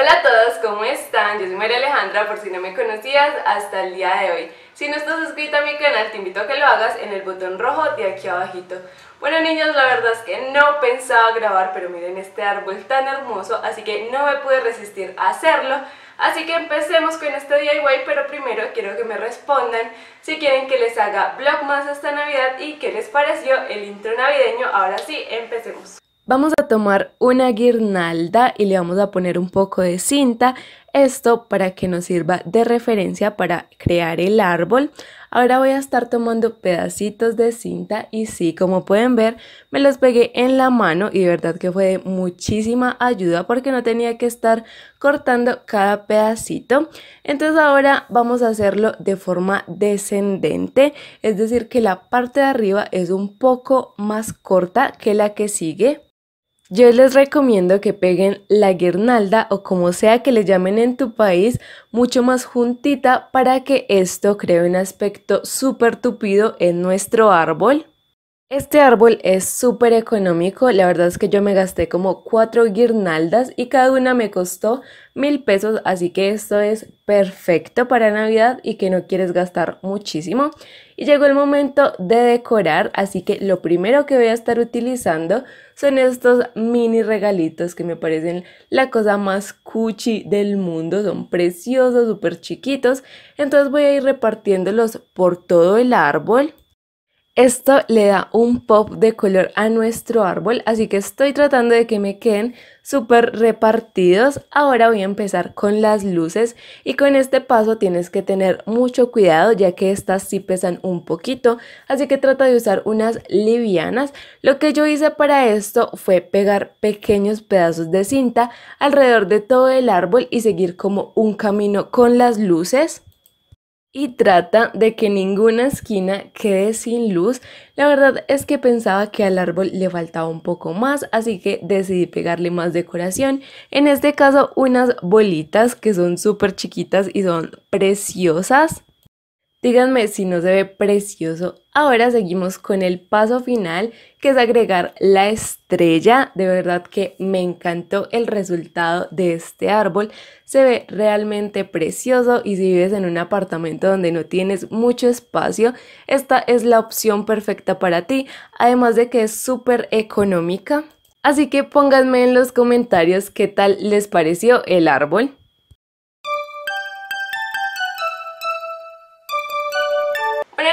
Hola a todos, ¿cómo están? Yo soy María Alejandra, por si no me conocías, hasta el día de hoy. Si no estás suscrito a mi canal, te invito a que lo hagas en el botón rojo de aquí abajito. Bueno niños, la verdad es que no pensaba grabar, pero miren este árbol tan hermoso, así que no me pude resistir a hacerlo. Así que empecemos con este DIY, pero primero quiero que me respondan si quieren que les haga vlog más esta Navidad y qué les pareció el intro navideño. Ahora sí, empecemos. Vamos a tomar una guirnalda y le vamos a poner un poco de cinta, esto para que nos sirva de referencia para crear el árbol. Ahora voy a estar tomando pedacitos de cinta y sí, como pueden ver, me los pegué en la mano y de verdad que fue de muchísima ayuda porque no tenía que estar cortando cada pedacito. Entonces ahora vamos a hacerlo de forma descendente, es decir que la parte de arriba es un poco más corta que la que sigue yo les recomiendo que peguen la guirnalda o como sea que le llamen en tu país, mucho más juntita para que esto cree un aspecto súper tupido en nuestro árbol. Este árbol es súper económico, la verdad es que yo me gasté como cuatro guirnaldas y cada una me costó mil pesos, así que esto es perfecto para Navidad y que no quieres gastar muchísimo. Y llegó el momento de decorar, así que lo primero que voy a estar utilizando son estos mini regalitos que me parecen la cosa más cuchi del mundo, son preciosos, súper chiquitos, entonces voy a ir repartiéndolos por todo el árbol. Esto le da un pop de color a nuestro árbol, así que estoy tratando de que me queden súper repartidos. Ahora voy a empezar con las luces y con este paso tienes que tener mucho cuidado ya que estas sí pesan un poquito, así que trata de usar unas livianas. Lo que yo hice para esto fue pegar pequeños pedazos de cinta alrededor de todo el árbol y seguir como un camino con las luces y trata de que ninguna esquina quede sin luz. La verdad es que pensaba que al árbol le faltaba un poco más, así que decidí pegarle más decoración. En este caso unas bolitas que son súper chiquitas y son preciosas. Díganme si no se ve precioso. Ahora seguimos con el paso final, que es agregar la estrella. De verdad que me encantó el resultado de este árbol. Se ve realmente precioso y si vives en un apartamento donde no tienes mucho espacio, esta es la opción perfecta para ti. Además de que es súper económica. Así que pónganme en los comentarios qué tal les pareció el árbol.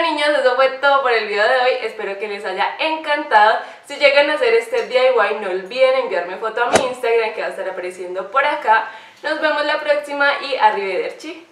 niños, eso fue todo por el video de hoy. Espero que les haya encantado. Si llegan a hacer este DIY, no olviden enviarme foto a mi Instagram que va a estar apareciendo por acá. Nos vemos la próxima y arrivederci.